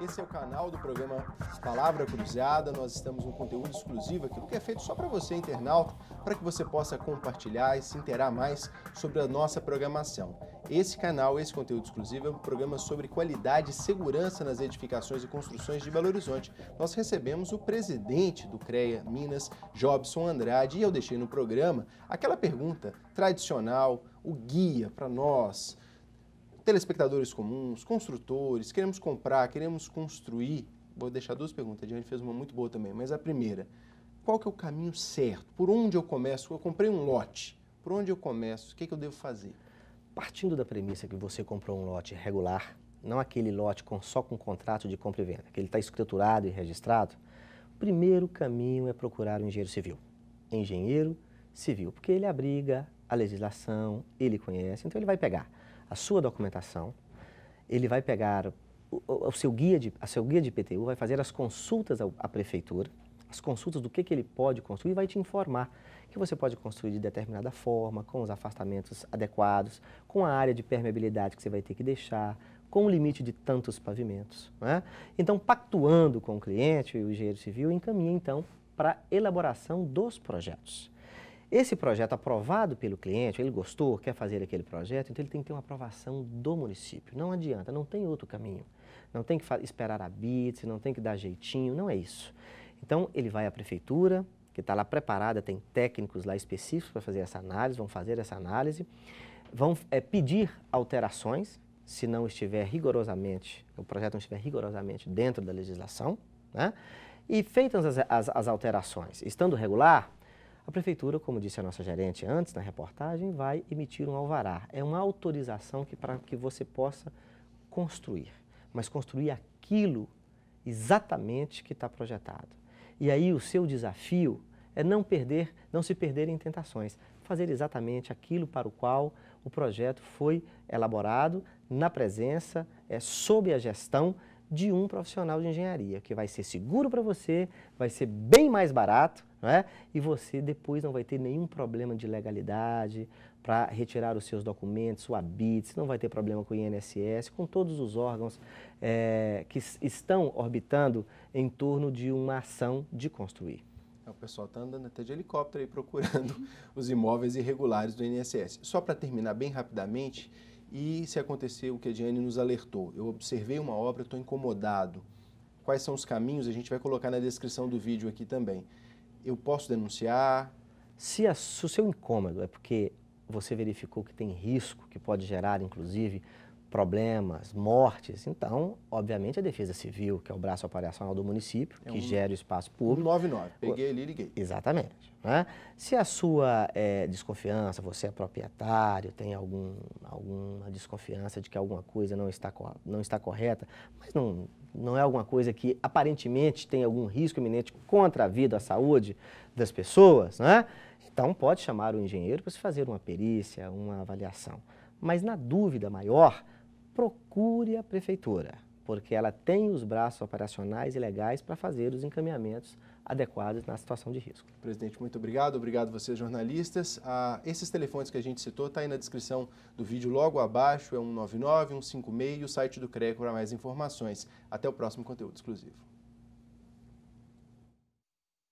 Esse é o canal do programa Palavra Cruzada. Nós estamos um conteúdo exclusivo, aquilo que é feito só para você, internauta, para que você possa compartilhar e se interar mais sobre a nossa programação. Esse canal, esse conteúdo exclusivo, é um programa sobre qualidade e segurança nas edificações e construções de Belo Horizonte. Nós recebemos o presidente do CREA Minas, Jobson Andrade, e eu deixei no programa aquela pergunta tradicional, o guia para nós telespectadores comuns, construtores, queremos comprar, queremos construir. Vou deixar duas perguntas, a Diane fez uma muito boa também, mas a primeira, qual que é o caminho certo? Por onde eu começo? Eu comprei um lote, por onde eu começo? O que, é que eu devo fazer? Partindo da premissa que você comprou um lote regular, não aquele lote com, só com contrato de compra e venda, que ele está escriturado e registrado, o primeiro caminho é procurar um engenheiro civil. Engenheiro civil, porque ele abriga a legislação, ele conhece, então ele vai pegar a sua documentação, ele vai pegar o, o, seu guia de, a seu guia de IPTU, vai fazer as consultas à prefeitura, as consultas do que, que ele pode construir, vai te informar que você pode construir de determinada forma, com os afastamentos adequados, com a área de permeabilidade que você vai ter que deixar, com o limite de tantos pavimentos. Né? Então, pactuando com o cliente e o engenheiro civil, encaminha então para a elaboração dos projetos. Esse projeto aprovado pelo cliente, ele gostou, quer fazer aquele projeto, então ele tem que ter uma aprovação do município. Não adianta, não tem outro caminho. Não tem que esperar a BITS, não tem que dar jeitinho, não é isso. Então ele vai à prefeitura, que está lá preparada, tem técnicos lá específicos para fazer essa análise, vão fazer essa análise, vão é, pedir alterações, se não estiver rigorosamente, o projeto não estiver rigorosamente dentro da legislação, né? E feitas as, as, as alterações, estando regular, a prefeitura, como disse a nossa gerente antes na reportagem, vai emitir um alvará. É uma autorização que, para que você possa construir, mas construir aquilo exatamente que está projetado. E aí o seu desafio é não perder, não se perder em tentações, fazer exatamente aquilo para o qual o projeto foi elaborado na presença, é, sob a gestão de um profissional de engenharia, que vai ser seguro para você, vai ser bem mais barato não é? E você depois não vai ter nenhum problema de legalidade para retirar os seus documentos, sua bit, não vai ter problema com o INSS, com todos os órgãos é, que estão orbitando em torno de uma ação de construir. É, o pessoal está andando até de helicóptero aí procurando os imóveis irregulares do INSS. Só para terminar bem rapidamente, e se acontecer o que a Diane nos alertou, eu observei uma obra, estou incomodado. Quais são os caminhos? A gente vai colocar na descrição do vídeo aqui também eu posso denunciar? Se, a, se o seu incômodo é porque você verificou que tem risco que pode gerar, inclusive, problemas, mortes. Então, obviamente, a Defesa Civil, que é o braço operacional do município, é que gera o espaço público. 99, peguei ali e liguei. Exatamente. Né? Se a sua é, desconfiança, você é proprietário, tem algum, alguma desconfiança de que alguma coisa não está, não está correta, mas não, não é alguma coisa que aparentemente tem algum risco iminente contra a vida, a saúde das pessoas, né? então pode chamar o engenheiro para se fazer uma perícia, uma avaliação. Mas na dúvida maior, procure a prefeitura, porque ela tem os braços operacionais e legais para fazer os encaminhamentos adequados na situação de risco. Presidente, muito obrigado. Obrigado vocês, jornalistas. Ah, esses telefones que a gente citou estão tá aí na descrição do vídeo logo abaixo, é 199, 156 e o site do CREA para mais informações. Até o próximo conteúdo exclusivo.